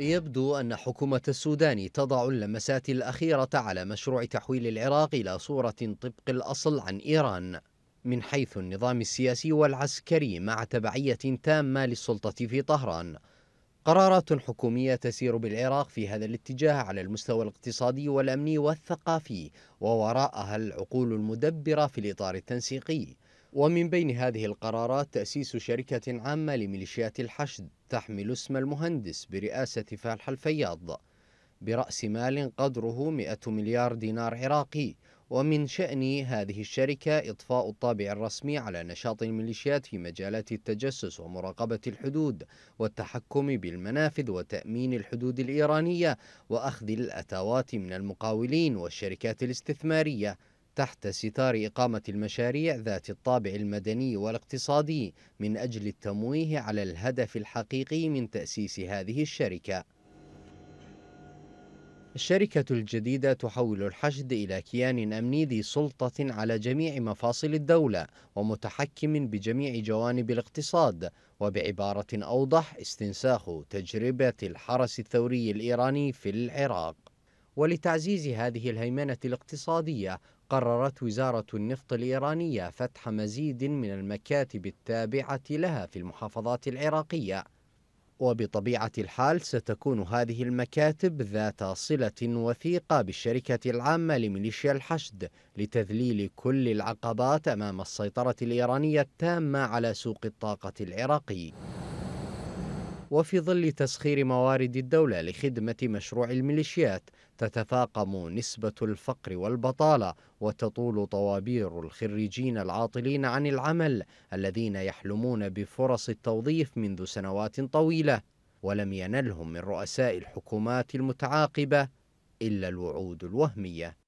يبدو أن حكومة السودان تضع اللمسات الأخيرة على مشروع تحويل العراق إلى صورة طبق الأصل عن إيران من حيث النظام السياسي والعسكري مع تبعية تامة للسلطة في طهران قرارات حكومية تسير بالعراق في هذا الاتجاه على المستوى الاقتصادي والأمني والثقافي ووراءها العقول المدبرة في الإطار التنسيقي ومن بين هذه القرارات تأسيس شركة عامة لميليشيات الحشد تحمل اسم المهندس برئاسة فالح الفياض برأس مال قدره 100 مليار دينار عراقي ومن شأن هذه الشركة إضفاء الطابع الرسمي على نشاط الميليشيات في مجالات التجسس ومراقبة الحدود والتحكم بالمنافذ وتأمين الحدود الإيرانية وأخذ الأتاوات من المقاولين والشركات الاستثمارية تحت ستار إقامة المشاريع ذات الطابع المدني والاقتصادي من أجل التمويه على الهدف الحقيقي من تأسيس هذه الشركة الشركة الجديدة تحول الحشد إلى كيان أمني ذي سلطة على جميع مفاصل الدولة ومتحكم بجميع جوانب الاقتصاد وبعبارة أوضح استنساخ تجربة الحرس الثوري الإيراني في العراق ولتعزيز هذه الهيمنة الاقتصادية قررت وزارة النفط الإيرانية فتح مزيد من المكاتب التابعة لها في المحافظات العراقية وبطبيعة الحال ستكون هذه المكاتب ذات صلة وثيقة بالشركة العامة لميليشيا الحشد لتذليل كل العقبات أمام السيطرة الإيرانية التامة على سوق الطاقة العراقي وفي ظل تسخير موارد الدولة لخدمة مشروع الميليشيات تتفاقم نسبة الفقر والبطالة وتطول طوابير الخريجين العاطلين عن العمل الذين يحلمون بفرص التوظيف منذ سنوات طويلة ولم ينلهم من رؤساء الحكومات المتعاقبة إلا الوعود الوهمية